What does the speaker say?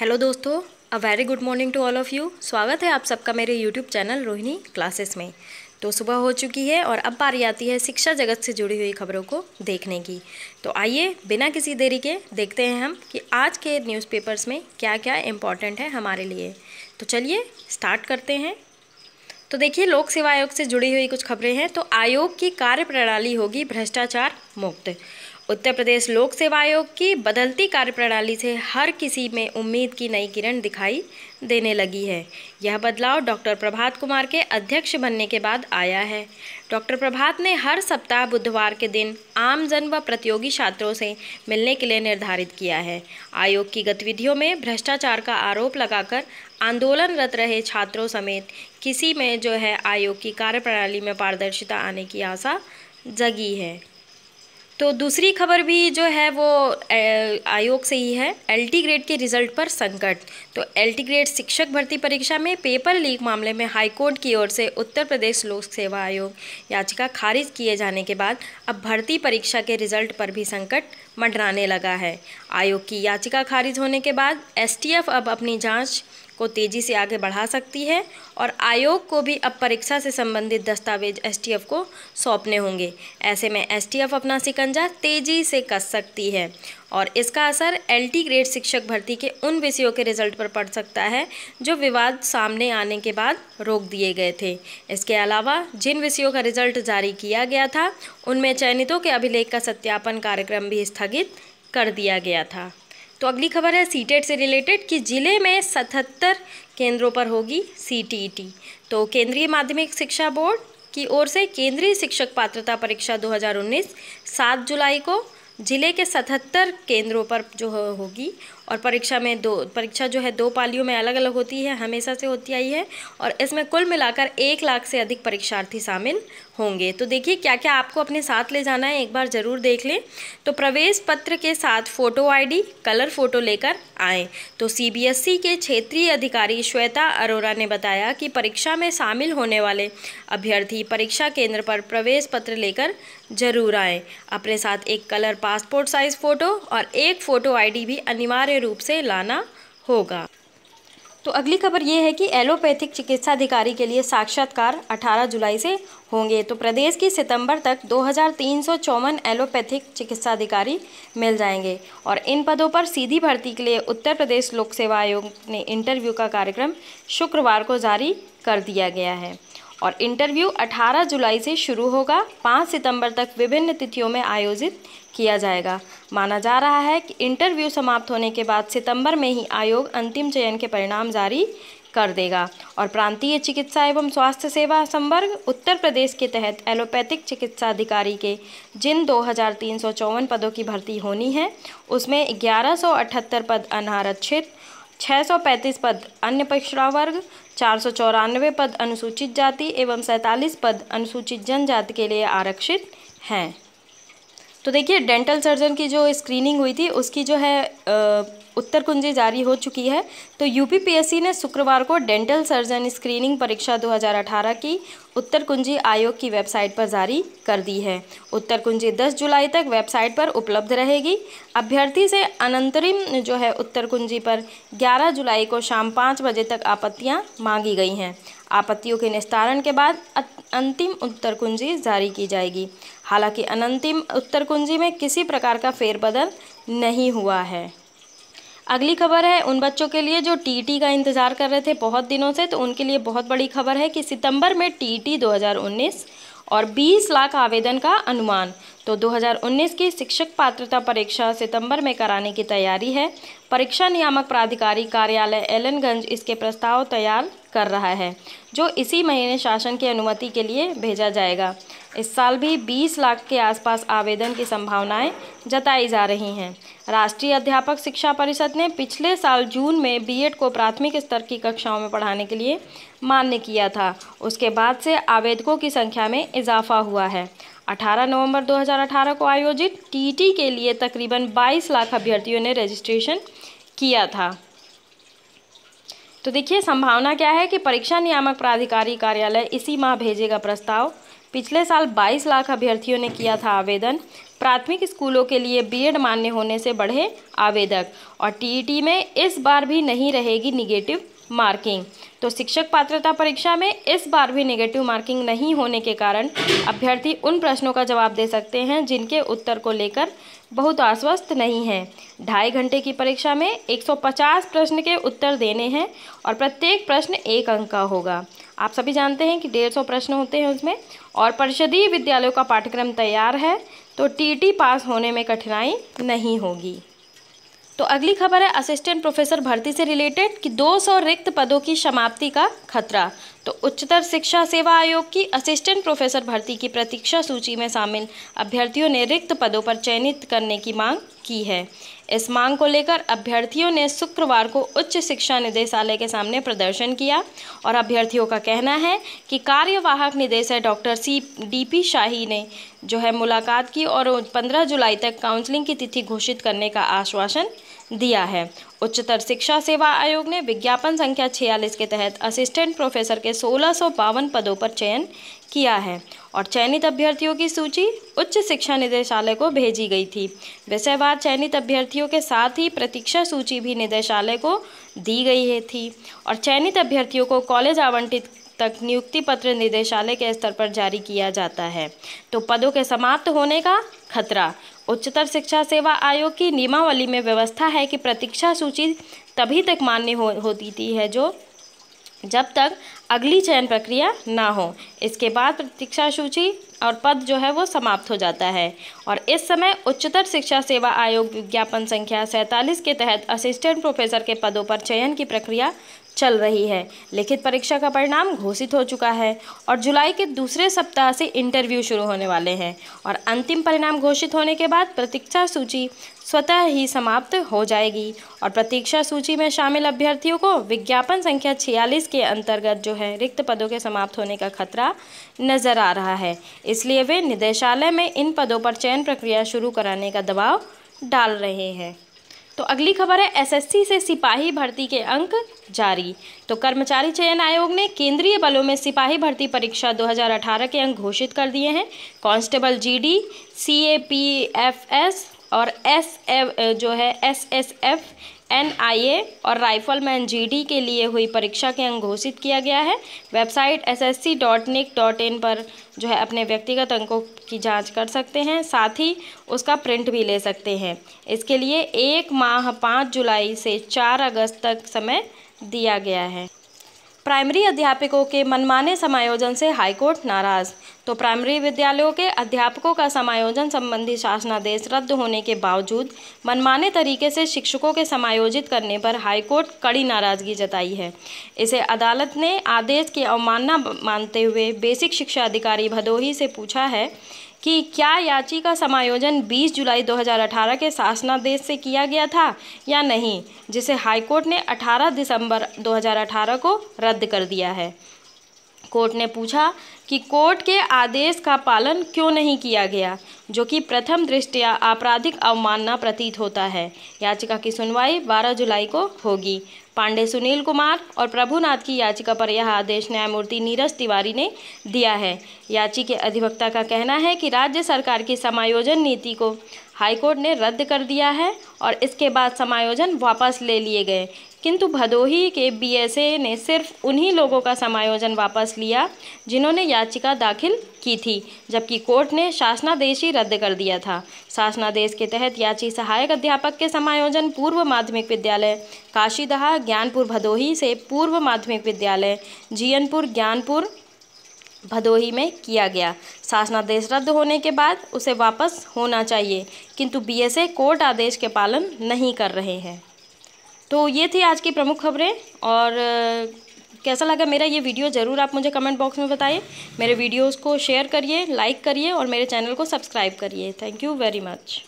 hello दोस्तों a very good morning to all of you स्वागत है आप सबका मेरे यूट्यूब चैनल रोहिणी क्लासेस में तो सुबह हो चुकी है और अब बारी आती है शिक्षा जगत से जुड़ी हुई खबरों को देखने की तो आइए बिना किसी देरी के देखते हैं हम कि आज के न्यूज़पेपर्स में क्या क्या इम्पॉर्टेंट है हमारे लिए तो चलिए स्टार्ट करते हैं तो देखिए लोक सेवा आयोग से जुड़ी हुई कुछ खबरें हैं तो आयोग की कार्य होगी भ्रष्टाचार मुक्त उत्तर प्रदेश लोक सेवा आयोग की बदलती कार्यप्रणाली से हर किसी में उम्मीद की नई किरण दिखाई देने लगी है यह बदलाव डॉक्टर प्रभात कुमार के अध्यक्ष बनने के बाद आया है डॉक्टर प्रभात ने हर सप्ताह बुधवार के दिन आमजन व प्रतियोगी छात्रों से मिलने के लिए निर्धारित किया है आयोग की गतिविधियों में भ्रष्टाचार का आरोप लगाकर आंदोलनरत रहे छात्रों समेत किसी में जो है आयोग की कार्यप्रणाली में पारदर्शिता आने की आशा जगी है तो दूसरी खबर भी जो है वो आयोग से ही है एलटी ग्रेड के रिजल्ट पर संकट तो एलटी ग्रेड शिक्षक भर्ती परीक्षा में पेपर लीक मामले में हाईकोर्ट की ओर से उत्तर प्रदेश लोक सेवा आयोग याचिका खारिज किए जाने के बाद अब भर्ती परीक्षा के रिजल्ट पर भी संकट मंडराने लगा है आयोग की याचिका खारिज होने के बाद एसटीएफ अब अपनी जाँच को तेज़ी से आगे बढ़ा सकती है और आयोग को भी अब परीक्षा से संबंधित दस्तावेज एसटीएफ को सौंपने होंगे ऐसे में एसटीएफ अपना सिकंजा तेज़ी से कस सकती है और इसका असर एलटी ग्रेड शिक्षक भर्ती के उन विषयों के रिजल्ट पर पड़ सकता है जो विवाद सामने आने के बाद रोक दिए गए थे इसके अलावा जिन विषयों का रिजल्ट जारी किया गया था उनमें चयनितों के अभिलेख का सत्यापन कार्यक्रम भी स्थगित कर दिया गया था तो अगली खबर है सीटेट e से रिलेटेड कि जिले में सतहत्तर केंद्रों पर होगी सीटीईटी e तो केंद्रीय माध्यमिक शिक्षा बोर्ड की ओर से केंद्रीय शिक्षक पात्रता परीक्षा 2019 7 जुलाई को जिले के सतहत्तर केंद्रों पर जो होगी और परीक्षा में दो परीक्षा जो है दो पालियों में अलग अलग होती है हमेशा से होती आई है और इसमें कुल मिलाकर एक लाख से अधिक परीक्षार्थी शामिल होंगे तो देखिए क्या क्या आपको अपने साथ ले जाना है एक बार ज़रूर देख लें तो प्रवेश पत्र के साथ फ़ोटो आईडी कलर फ़ोटो लेकर आएँ तो सीबीएसई e के क्षेत्रीय अधिकारी श्वेता अरोरा ने बताया कि परीक्षा में शामिल होने वाले अभ्यर्थी परीक्षा केंद्र पर प्रवेश पत्र लेकर ज़रूर आएँ अपने साथ एक कलर पासपोर्ट साइज़ फ़ोटो और एक फ़ोटो आई भी अनिवार्य अनिवार्य रूप से लाना होगा तो अगली खबर ये है कि एलोपैथिक चिकित्सा अधिकारी के लिए साक्षात्कार 18 जुलाई से होंगे तो प्रदेश की सितंबर तक दो एलोपैथिक चिकित्सा अधिकारी मिल जाएंगे और इन पदों पर सीधी भर्ती के लिए उत्तर प्रदेश लोक सेवा आयोग ने इंटरव्यू का कार्यक्रम शुक्रवार को जारी कर दिया गया है और इंटरव्यू 18 जुलाई से शुरू होगा 5 सितंबर तक विभिन्न तिथियों में आयोजित किया जाएगा माना जा रहा है कि इंटरव्यू समाप्त होने के बाद सितंबर में ही आयोग अंतिम चयन के परिणाम जारी कर देगा और प्रांतीय चिकित्सा एवं स्वास्थ्य सेवा संवर्ग उत्तर प्रदेश के तहत एलोपैथिक चिकित्सा अधिकारी के जिन दो पदों की भर्ती होनी है उसमें ग्यारह पद अनारक्षित पैंतीस पद अन्य पिछड़ा वर्ग चार पद अनुसूचित जाति एवं सैंतालीस पद अनुसूचित जनजाति के लिए आरक्षित हैं तो देखिए डेंटल सर्जन की जो स्क्रीनिंग हुई थी उसकी जो है उत्तर कुंजी जारी हो चुकी है तो यूपीपीएससी ने शुक्रवार को डेंटल सर्जन स्क्रीनिंग परीक्षा 2018 की उत्तर कुंजी आयोग की वेबसाइट पर जारी कर दी है उत्तर कुंजी 10 जुलाई तक वेबसाइट पर उपलब्ध रहेगी अभ्यर्थी से अनंतरिम जो है उत्तर कुंजी पर 11 जुलाई को शाम पाँच बजे तक आपत्तियाँ मांगी गई हैं आपत्तियों के निस्तारण के बाद अंतिम उत्तर कुंजी जारी की जाएगी हालांकि अनंतिम उत्तर कुंजी में किसी प्रकार का फेरबदल नहीं हुआ है अगली खबर है उन बच्चों के लिए जो टीटी का इंतज़ार कर रहे थे बहुत दिनों से तो उनके लिए बहुत बड़ी खबर है कि सितंबर में टीटी 2019 और 20 लाख आवेदन का अनुमान तो 2019 की शिक्षक पात्रता परीक्षा सितंबर में कराने की तैयारी है परीक्षा नियामक प्राधिकारी कार्यालय एलनगंज इसके प्रस्ताव तैयार कर रहा है जो इसी महीने शासन की अनुमति के लिए भेजा जाएगा इस साल भी 20 लाख के आसपास आवेदन की संभावनाएं जताई जा रही हैं राष्ट्रीय अध्यापक शिक्षा परिषद ने पिछले साल जून में बी को प्राथमिक स्तर की कक्षाओं में पढ़ाने के लिए मान्य किया था उसके बाद से आवेदकों की संख्या में इजाफा हुआ है 18 नवंबर 2018 को आयोजित टीटी के लिए तकरीबन 22 लाख अभ्यर्थियों ने रजिस्ट्रेशन किया था तो देखिए संभावना क्या है कि परीक्षा नियामक प्राधिकारी कार्यालय इसी माह भेजेगा प्रस्ताव पिछले साल 22 लाख अभ्यर्थियों ने किया था आवेदन प्राथमिक स्कूलों के लिए बीएड मान्य होने से बढ़े आवेदक और टीईटी e में इस बार भी नहीं रहेगी निगेटिव मार्किंग तो शिक्षक पात्रता परीक्षा में इस बार भी नेगेटिव मार्किंग नहीं होने के कारण अभ्यर्थी उन प्रश्नों का जवाब दे सकते हैं जिनके उत्तर को लेकर बहुत आश्वस्त नहीं हैं ढाई घंटे की परीक्षा में 150 प्रश्न के उत्तर देने हैं और प्रत्येक प्रश्न एक अंक का होगा आप सभी जानते हैं कि डेढ़ सौ प्रश्न होते हैं उसमें और परिषदीय विद्यालयों का पाठ्यक्रम तैयार है तो टीटी पास होने में कठिनाई नहीं होगी तो अगली खबर है असिस्टेंट प्रोफेसर भर्ती से रिलेटेड कि 200 रिक्त पदों की समाप्ति का खतरा तो उच्चतर शिक्षा सेवा आयोग की असिस्टेंट प्रोफेसर भर्ती की प्रतीक्षा सूची में शामिल अभ्यर्थियों ने रिक्त पदों पर चयनित करने की मांग की है इस मांग को लेकर अभ्यर्थियों ने शुक्रवार को उच्च शिक्षा निदेशालय के सामने प्रदर्शन किया और अभ्यर्थियों का कहना है कि कार्यवाहक निदेशक डॉक्टर सी डीपी शाही ने जो है मुलाकात की और 15 जुलाई तक काउंसलिंग की तिथि घोषित करने का आश्वासन दिया है उच्चतर शिक्षा सेवा आयोग ने विज्ञापन संख्या छियालीस के तहत असिस्टेंट प्रोफेसर के सोलह पदों पर चयन किया है और चयनित अभ्यर्थियों की सूची उच्च शिक्षा निदेशालय को भेजी गई थी विषयवार चयनित अभ्यर्थियों के साथ ही प्रतीक्षा सूची भी निदेशालय को दी गई थी और चयनित अभ्यर्थियों को कॉलेज आवंटित तक नियुक्ति पत्र निदेशालय के स्तर पर जारी किया जाता है तो पदों के समाप्त होने का खतरा उच्चतर शिक्षा सेवा आयोग की नियमावली में व्यवस्था है कि प्रतीक्षा सूची तभी तक मान्य हो, होती थी है जो जब तक अगली चयन प्रक्रिया ना हो इसके बाद प्रतीक्षा सूची और पद जो है वो समाप्त हो जाता है और इस समय उच्चतर शिक्षा सेवा आयोग विज्ञापन संख्या सैंतालीस के तहत असिस्टेंट प्रोफेसर के पदों पर चयन की प्रक्रिया चल रही है लिखित परीक्षा का परिणाम घोषित हो चुका है और जुलाई के दूसरे सप्ताह से इंटरव्यू शुरू होने वाले हैं और अंतिम परिणाम घोषित होने के बाद प्रतीक्षा सूची स्वतः ही समाप्त हो जाएगी और प्रतीक्षा सूची में शामिल अभ्यर्थियों को विज्ञापन संख्या 46 के अंतर्गत जो है रिक्त पदों के समाप्त होने का खतरा नजर आ रहा है इसलिए वे निदेशालय में इन पदों पर चयन प्रक्रिया शुरू कराने का दबाव डाल रहे हैं तो अगली खबर है एसएससी से सिपाही भर्ती के अंक जारी तो कर्मचारी चयन आयोग ने केंद्रीय बलों में सिपाही भर्ती परीक्षा 2018 के अंक घोषित कर दिए हैं कांस्टेबल जीडी, सीएपीएफएस और एस जो है एसएसएफ एनआईए और राइफलमैन जीडी के लिए हुई परीक्षा के अंक घोषित किया गया है वेबसाइट इन पर जो है अपने व्यक्तिगत अंकों की जांच कर सकते हैं साथ ही उसका प्रिंट भी ले सकते हैं इसके लिए एक माह पाँच जुलाई से चार अगस्त तक समय दिया गया है प्राइमरी अध्यापकों के मनमाने समायोजन से हाईकोर्ट नाराज तो प्राइमरी विद्यालयों के अध्यापकों का समायोजन संबंधी शासनादेश रद्द होने के बावजूद मनमाने तरीके से शिक्षकों के समायोजित करने पर हाईकोर्ट कड़ी नाराजगी जताई है इसे अदालत ने आदेश की अवमानना मानते हुए बेसिक शिक्षा अधिकारी भदोही से पूछा है कि क्या याची का समायोजन 20 जुलाई 2018 के शासनादेश से किया गया था या नहीं जिसे हाईकोर्ट ने 18 दिसंबर 2018 को रद्द कर दिया है कोर्ट ने पूछा कि कोर्ट के आदेश का पालन क्यों नहीं किया गया जो कि प्रथम दृष्टया आपराधिक अवमानना प्रतीत होता है याचिका की सुनवाई 12 जुलाई को होगी पांडे सुनील कुमार और प्रभुनाथ की याचिका पर यह आदेश न्यायमूर्ति नीरज तिवारी ने दिया है याची के अधिवक्ता का कहना है कि राज्य सरकार की समायोजन नीति को हाईकोर्ट ने रद्द कर दिया है और इसके बाद समायोजन वापस ले लिए गए किंतु भदोही के बीएसए ने सिर्फ उन्हीं लोगों का समायोजन वापस लिया जिन्होंने याचिका दाखिल की थी जबकि कोर्ट ने शासनादेश ही रद्द कर दिया था शासनादेश के तहत याची सहायक अध्यापक के समायोजन पूर्व माध्यमिक विद्यालय काशीदहा ज्ञानपुर भदोही से पूर्व माध्यमिक विद्यालय जियनपुर ज्ञानपुर भदोही में किया गया शासनादेश रद्द होने के बाद उसे वापस होना चाहिए किंतु बीएसए कोर्ट आदेश के पालन नहीं कर रहे हैं तो ये थी आज की प्रमुख खबरें और कैसा लगा मेरा ये वीडियो ज़रूर आप मुझे कमेंट बॉक्स में बताइए मेरे वीडियोस को शेयर करिए लाइक करिए और मेरे चैनल को सब्सक्राइब करिए थैंक यू वेरी मच